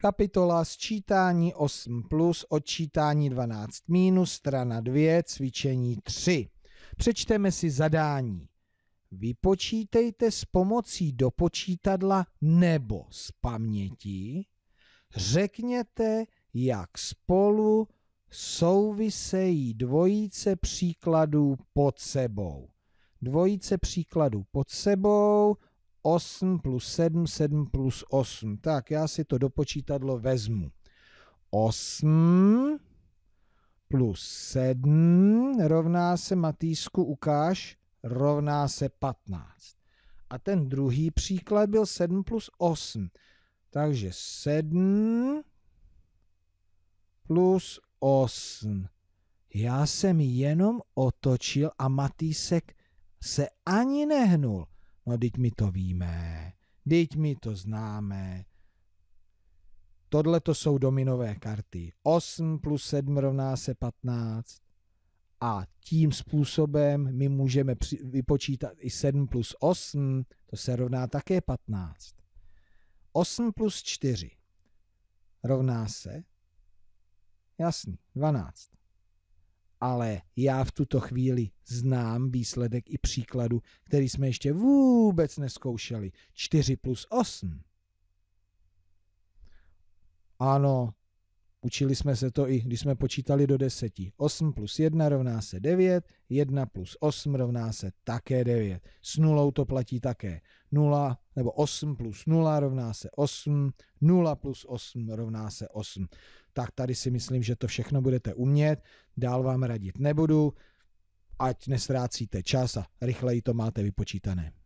Kapitola sčítání 8 plus, odčítání 12 minus, strana 2, cvičení 3. Přečteme si zadání. Vypočítejte s pomocí dopočítadla nebo z paměti. Řekněte, jak spolu souvisejí dvojice příkladů pod sebou. Dvojice příkladů pod sebou – 8 plus 7, 7 plus 8. Tak, já si to do počítadlo vezmu. 8 plus 7 rovná se, Matýsku, ukáž, rovná se 15. A ten druhý příklad byl 7 plus 8. Takže 7 plus 8. Já jsem jenom otočil a Matýsek se ani nehnul. No, teď my to víme, teď my to známe. Tohle to jsou dominové karty. 8 plus 7 rovná se 15. A tím způsobem my můžeme vypočítat i 7 plus 8, to se rovná také 15. 8 plus 4 rovná se, jasný, 12 ale já v tuto chvíli znám výsledek i příkladu, který jsme ještě vůbec neskoušeli. 4 plus 8. Ano, Učili jsme se to i, když jsme počítali do deseti. 8 plus 1 rovná se 9, 1 plus 8 rovná se také 9. S nulou to platí také. 0 nebo 8 plus 0 rovná se 8, 0 plus 8 rovná se 8. Tak tady si myslím, že to všechno budete umět. Dál vám radit nebudu, ať nestrácíte čas a rychleji to máte vypočítané.